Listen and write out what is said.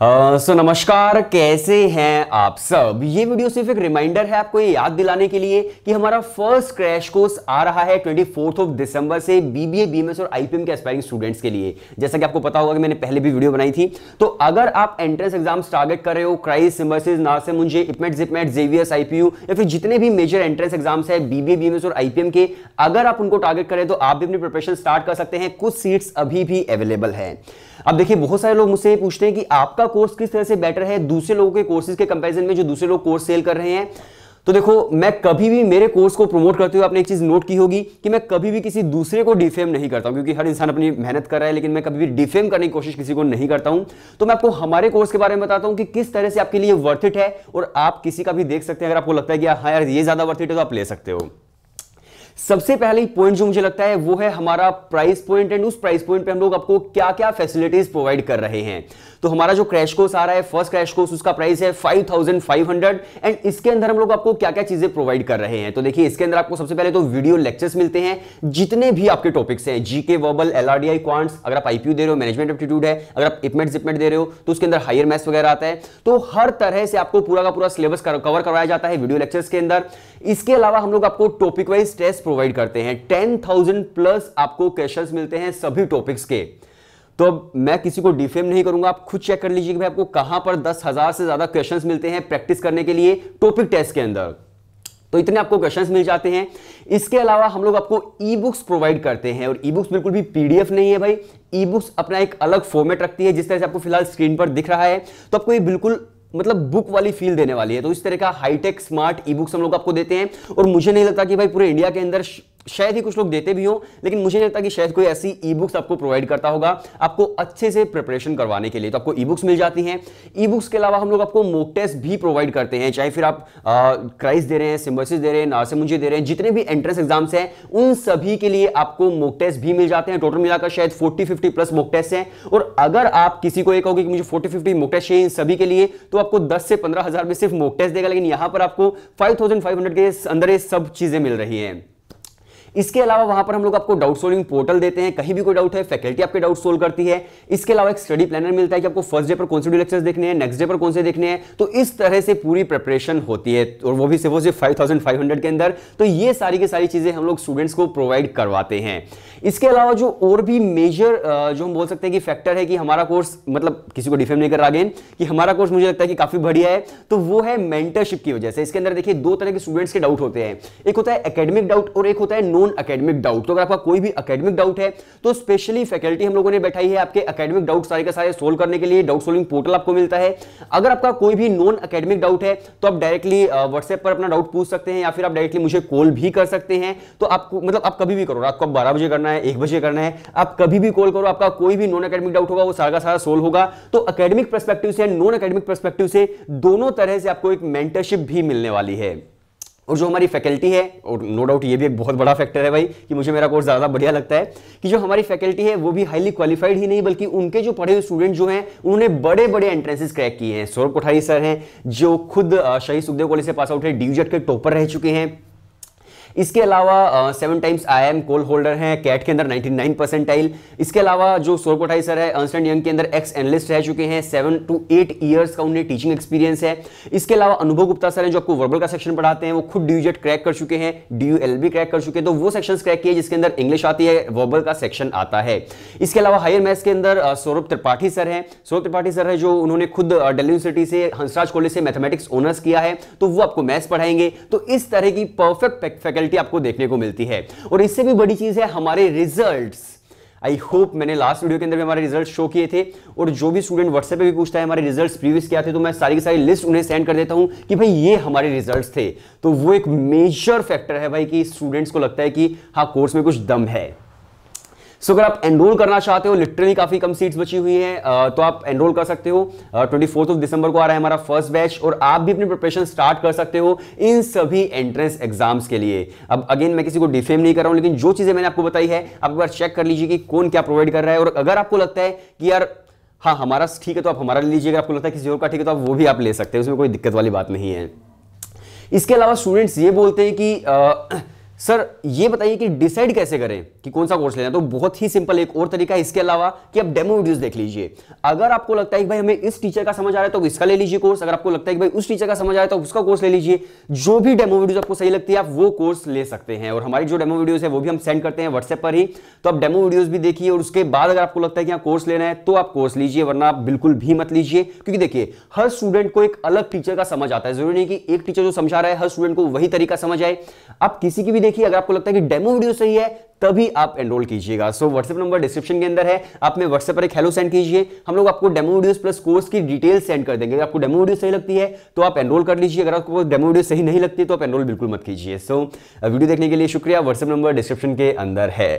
हाँ, सो uh, so, नमस्कार कैसे हैं आप सब ये वीडियो सिर्फ एक रिमाइंडर है आपको ये याद दिलाने के लिए कि हमारा फर्स्ट क्रैश कोर्स आ रहा है ट्वेंटी फोर्थ ऑफ दिसंबर से बीबीए बीएमएस और आईपीएम के एस्पायरिंग स्टूडेंट्स के लिए जैसा कि आपको पता होगा कि मैंने पहले भी वीडियो बनाई थी तो अगर आप एंट्रेंस एग्जाम्स टारगेट कर रहे हो क्राइस सिम्बर्सिस नासिम मुंजे इपमेट जिपमेट जेवियस आईपीयू या फिर जितने भी मेजर एंट्रेंस एग्जाम्स है बीबीए बीएमएस और आईपीएम के अगर आप उनको टारगेट करें तो आप भी अपनी प्रिपरेशन स्टार्ट कर सकते हैं कुछ सीट्स अभी भी अवेलेबल है अब देखिए बहुत सारे लोग मुझसे पूछते हैं कि आपका कोर्स किस तरह से बेटर है दूसरे लोगों के कोर्सेज के कंपेरिजन में जो दूसरे लोग कोर्स सेल कर रहे हैं तो देखो मैं कभी भी मेरे कोर्स को प्रमोट करते हुए आपने एक चीज़ नोट की होगी कि मैं कभी भी किसी दूसरे को डिफेम नहीं करता हूं क्योंकि हर इंसान अपनी मेहनत कर रहा है लेकिन मैं कभी भी डिफेम करने की कोशिश किसी को नहीं करता हूं तो मैं आपको हमारे कोर्स के बारे में बताता हूं कि किस तरह से आपके लिए वर्थिट है और आप किसी का भी देख सकते हैं अगर आपको लगता है कि हाँ यार ये ज़्यादा वर्थिट है तो आप ले सकते हो सबसे पहले पॉइंट जो मुझे लगता है वो है हमारा प्राइस पॉइंट एंड उस प्राइस पॉइंट पे हम लोग आपको क्या क्या फैसिलिटीज प्रोवाइड कर रहे हैं तो हमारा जो क्रैश कोर्स आ रहा है फर्स्ट क्रैश कोर्स उसका प्राइस है 5500 एंड इसके अंदर हम लोग आपको क्या क्या चीजें प्रोवाइड कर रहे हैं तो देखिए इसके अंदर आपको सबसे पहले तो वीडियो लेक्चर्स मिलते हैं जितने भी आपके टॉपिक्स हैं जीके वर्बल एलआरडीआई क्वांट्स अगर आप आईपीयू दे रहे हो मैनेजमेंट एप्टीट्यूड है अगर आप इपमेंट जिपमेंट दे रहे हो तो उसके अंदर हायर मैथ्स वगैरह आता है तो हर तरह से आपको पूरा का पूरा सिलेबस कवर करवाया जाता है वीडियो लेक्चर्स के अंदर इसके अलावा हम लोग आपको टॉपिक वाइज टेस्ट प्रोवाइड करते हैं टेन थाउजेंड प्लस आपको कैशर्स मिलते हैं सभी टॉपिक्स के तो अब मैं किसी को डिफेम नहीं करूंगा आप खुद चेक कर लीजिए कि भाई आपको कहां पर दस हजार से ज्यादा क्वेश्चंस मिलते हैं प्रैक्टिस करने के लिए टॉपिक टेस्ट के अंदर तो इतने आपको क्वेश्चंस मिल जाते हैं इसके अलावा हम लोग आपको ई बुक्स प्रोवाइड करते हैं और ई बुक्स बिल्कुल भी पीडीएफ नहीं है भाई ई बुक्स अपना एक अलग फॉर्मेट रखती है जिस तरह से आपको फिलहाल स्क्रीन पर दिख रहा है तो आपको ये बिल्कुल मतलब बुक वाली फील देने वाली है तो इस तरह का हाईटेक स्मार्ट ई बुक्स हम लोग आपको देते हैं और मुझे नहीं लगता कि भाई पूरे इंडिया के अंदर शायद ही कुछ लोग देते भी हों लेकिन मुझे नहीं लगता कि शायद कोई ऐसी ई बुक्स आपको प्रोवाइड करता होगा आपको अच्छे से प्रिपरेशन करवाने के लिए तो आपको ई बुक्स मिल जाती हैं ई बुक्स के अलावा हम लोग आपको मोक टेस्ट भी प्रोवाइड करते हैं चाहे फिर आप क्राइस दे रहे हैं सिम्बोसिस दे रहे हैं नारसे नारसिमुंजी दे रहे हैं जितने भी एंट्रेंस एग्जाम्स हैं उन सभी के लिए आपको मोक टेस्ट भी मिल जाते हैं टोटल मिलाकर शायद forty fifty plus mock test हैं और अगर आप किसी को ये कहोगे कि मुझे फोर्टी फिफ्टी मोक टेस्ट चाहिए इन सभी के लिए तो आपको दस से पंद्रह हजार में सिर्फ मोक टेस्ट देगा लेकिन यहां पर आपको फाइव थाउजेंड फाइव हंड्रेड के अंदर ये सब चीजें मिल रही हैं इसके अलावा वहां पर हम लोग आपको डाउट सोल्विंग पोर्टल देते हैं कहीं भी कोई डाउट है फैकल्टी आपके डाउट सोल्व करती है इसके अलावा एक स्टडी प्लानर मिलता है कि आपको फर्स्ट डे पर कौन से डी लेक्चर्स देखने हैं नेक्स्ट डे पर कौन से देखने हैं तो इस तरह से पूरी प्रिपरेशन होती है और वो भी सिर्फ फाइव थाउजेंड फाइव हंड्रेड के अंदर तो ये सारी की सारी चीजें हम लोग स्टूडेंट्स को प्रोवाइड करवाते हैं इसके अलावा जो और भी मेजर जो हम बोल सकते हैं कि फैक्टर है कि हमारा कोर्स मतलब किसी को डिफेम नहीं कर रहा अगेन कि हमारा कोर्स मुझे लगता है कि काफी बढ़िया है तो वो है मेंटरशिप की वजह से इसके अंदर देखिए दो तरह के स्टूडेंट्स के डाउट होते हैं एक होता है एकेडमिक डाउट और एक होता है नॉन ओन अकेडमिक डाउट तो अगर आपका कोई भी अकेडमिक डाउट है तो स्पेशली फैकल्टी हम लोगों ने बैठाई है आपके अकेडमिक डाउट सारे का सारे सोल्व करने के लिए डाउट सोल्विंग पोर्टल आपको मिलता है अगर आपका कोई भी नॉन अकेडमिक डाउट है तो आप डायरेक्टली व्हाट्सएप पर अपना डाउट पूछ सकते हैं या फिर आप डायरेक्टली मुझे कॉल भी कर सकते हैं तो आपको मतलब आप कभी भी करो रात को आप बारह बजे करना है एक बजे करना है आप कभी भी कॉल करो आपका कोई भी नॉन अकेडमिक डाउट होगा वो सारा का सारा सोल्व होगा तो अकेडमिक परस्पेक्टिव से नॉन अकेडमिक परस्पेक्टिव से दोनों तरह से आपको एक मेंटरशिप भी मिलने वाली है और जो हमारी फैकल्टी है और नो डाउट ये भी एक बहुत बड़ा फैक्टर है भाई कि मुझे मेरा कोर्स ज़्यादा बढ़िया लगता है कि जो हमारी फैकल्टी है वो भी हाईली क्वालिफाइड ही नहीं बल्कि उनके जो पढ़े हुए स्टूडेंट जो हैं उन्होंने बड़े बड़े एंट्रेंसेस क्रैक किए हैं सौरभ कोठारी सर हैं जो खुद शहीद सुखदेव कॉलेज से पास आउट है डी के टॉपर रह चुके हैं इसके अलावा seven times I M call holder हैं कैट के अंदर 99 परसेंटाइल इसके अलावा जो सोरकोटाई सर है अर्नस्ट एंड यंग के अंदर एक्स एनलिस्ट रह चुके हैं सेवन टू एट ईयर्स का उन्हें टीचिंग एक्सपीरियंस है इसके अलावा अनुभव गुप्ता सर हैं जो आपको वर्बल का सेक्शन पढ़ाते हैं वो खुद डी क्रैक कर चुके हैं डी यू क्रैक कर चुके हैं तो वो सेक्शन क्रैक किए जिसके अंदर इंग्लिश आती है वर्बल का सेक्शन आता है इसके अलावा हायर मैथ्स के अंदर सौरभ त्रिपाठी सर हैं सौरभ त्रिपाठी सर है जो उन्होंने खुद डेली यूनिवर्सिटी से हंसराज कॉलेज से मैथमेटिक्स ऑनर्स किया है तो वो आपको मैथ्स पढ़ाएंगे तो इस तरह की परफेक्ट फैकल्टी रिजल्ट आपको देखने को मिलती है और इससे भी बड़ी चीज है हमारे रिजल्ट्स आई होप मैंने लास्ट वीडियो के अंदर भी हमारे रिजल्ट शो किए थे और जो भी स्टूडेंट व्हाट्सएप पे भी पूछता है हमारे रिजल्ट्स प्रीवियस क्या थे तो मैं सारी की सारी लिस्ट उन्हें सेंड कर देता हूं कि भाई ये हमारे रिजल्ट्स थे तो वो एक मेजर फैक्टर है भाई कि स्टूडेंट्स को लगता है कि हाँ कोर्स में कुछ दम है सो अगर आप एनरोल करना चाहते हो लिटरली काफ़ी कम सीट्स बची हुई हैं तो आप एनरोल कर सकते हो ट्वेंटी फोर्थ ऑफ दिसंबर को आ रहा है हमारा फर्स्ट बैच और आप भी अपनी प्रिपरेशन स्टार्ट कर सकते हो इन सभी एंट्रेंस एग्जाम्स के लिए अब अगेन मैं किसी को डिफेम नहीं कर रहा हूं लेकिन जो चीज़ें मैंने आपको बताई है आप एक बार चेक कर लीजिए कि कौन क्या प्रोवाइड कर रहा है और अगर आपको लगता है कि यार हाँ हमारा ठीक है तो आप हमारा ले अगर आपको लगता है किसी और का ठीक है तो आप वो भी आप ले सकते हैं उसमें कोई दिक्कत वाली बात नहीं है इसके अलावा स्टूडेंट्स ये बोलते हैं कि आ, सर ये बताइए कि डिसाइड कैसे करें कि कौन सा कोर्स लेना है तो बहुत ही सिंपल एक और तरीका है इसके अलावा कि आप डेमो वीडियोस देख लीजिए अगर आपको लगता है कि भाई हमें इस टीचर का समझ आ रहा है तो इसका ले लीजिए कोर्स अगर आपको लगता है कि भाई उस टीचर का समझ आ रहा है तो उसका कोर्स ले लीजिए जो भी डेमो वीडियोज आपको सही लगती है आप वो कोर्स ले सकते हैं और हमारी जो डेमो वीडियोज है वो भी हम सेंड करते हैं व्हाट्सएप पर ही तो आप डेमो वीडियोज भी देखिए और उसके बाद अगर आपको लगता है कि यहाँ कोर्स लेना है तो आप कोर्स लीजिए वरना आप बिल्कुल भी मत लीजिए क्योंकि देखिए हर स्टूडेंट को एक अलग टीचर का समझ आता है जरूरी नहीं कि एक टीचर जो समझा रहा है हर स्टूडेंट को वही तरीका समझ आए आप किसी की भी देखिए अगर आपको लगता है कि डेमो वीडियो सही है तभी आप एनरोल कीजिएगा सो व्हाट्सएप नंबर डिस्क्रिप्शन के अंदर है आप में व्हाट्सएप पर एक हेलो सेंड कीजिए हम लोग आपको डेमो वीडियोस प्लस कोर्स की डिटेल सेंड कर देंगे अगर आपको डेमो वीडियो सही लगती है तो आप एनरोल कर लीजिए अगर आपको डेमो वीडियो सही नहीं लगती तो आप एनरोल बिल्कुल मत कीजिए सो so, वीडियो देखने के लिए शुक्रिया व्हाट्सएप नंबर डिस्क्रिप्शन के अंदर है